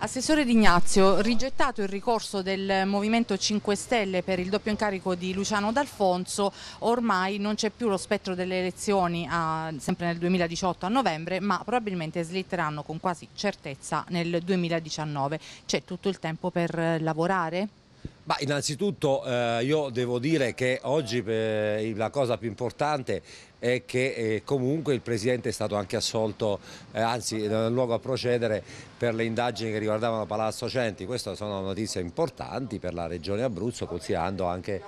Assessore D'Ignazio, rigettato il ricorso del Movimento 5 Stelle per il doppio incarico di Luciano D'Alfonso, ormai non c'è più lo spettro delle elezioni a, sempre nel 2018 a novembre, ma probabilmente slitteranno con quasi certezza nel 2019. C'è tutto il tempo per lavorare? Ma innanzitutto eh, io devo dire che oggi eh, la cosa più importante è che eh, comunque il Presidente è stato anche assolto, eh, anzi dal eh, luogo a procedere per le indagini che riguardavano Palazzo Centi. Queste sono notizie importanti per la Regione Abruzzo considerando anche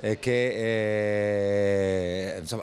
eh, che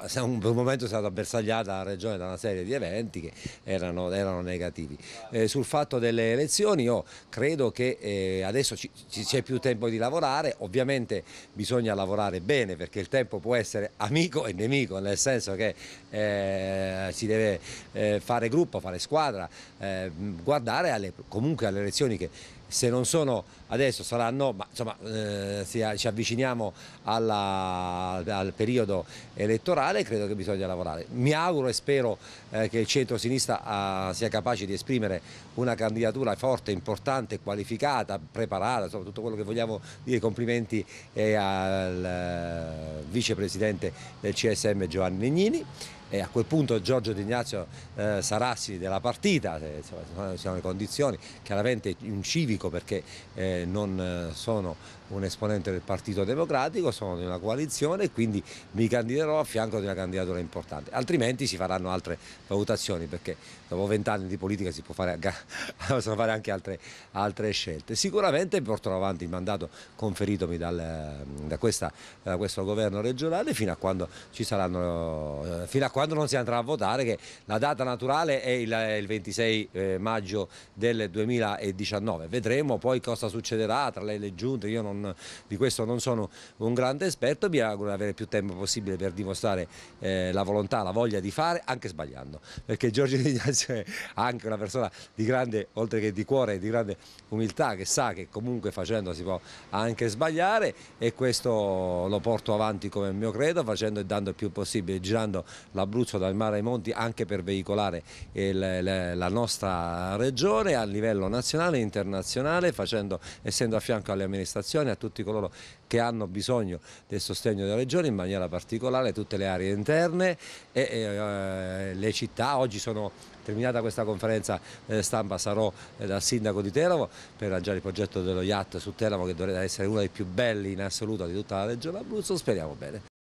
insomma, per un momento è stata bersagliata la Regione da una serie di eventi che erano, erano negativi. Eh, sul fatto delle elezioni io credo che eh, adesso c'è più tempo di lavorare, ovviamente bisogna lavorare bene perché il tempo può essere amico e nemico, nel senso che eh, si deve eh, fare gruppo, fare squadra, eh, guardare alle, comunque alle elezioni che se non sono adesso saranno, ma insomma eh, ci avviciniamo alla, al periodo elettorale credo che bisogna lavorare. Mi auguro e spero eh, che il centro-sinistra eh, sia capace di esprimere una candidatura forte, importante, qualificata, preparata, insomma tutto quello che vogliamo dire, complimenti eh, al eh, vicepresidente del CSM Giovanni Legnini e a quel punto Giorgio D'Ignazio eh, Sarassi della partita, insomma, sono le condizioni, chiaramente un civico perché eh, non eh, sono un esponente del Partito Democratico, sono di una coalizione e quindi mi candiderò a fianco di una candidatura importante, altrimenti si faranno altre valutazioni perché dopo vent'anni di politica si possono fare, fare anche altre, altre, scelte. Sicuramente porterò avanti il mandato conferitomi dal, da, questa, da, questo governo regionale fino a quando ci saranno... Eh, fino a quando quando non si andrà a votare che la data naturale è il, è il 26 eh, maggio del 2019. Vedremo poi cosa succederà tra le, le giunte, io non, di questo non sono un grande esperto, mi auguro di avere più tempo possibile per dimostrare eh, la volontà, la voglia di fare, anche sbagliando, perché Giorgio Di Ignazio è anche una persona di grande, oltre che di cuore, di grande umiltà, che sa che comunque facendo si può anche sbagliare e questo lo porto avanti come mio credo, facendo e dando il più possibile, girando la dall'Abruzzo, dal mare ai monti anche per veicolare il, la nostra regione a livello nazionale e internazionale facendo, essendo a fianco alle amministrazioni, a tutti coloro che hanno bisogno del sostegno della regione, in maniera particolare tutte le aree interne e, e eh, le città. Oggi sono terminata questa conferenza eh, stampa sarò eh, dal sindaco di Teramo per lanciare il progetto dello yacht su Teramo che dovrebbe essere uno dei più belli in assoluto di tutta la regione Abruzzo, speriamo bene.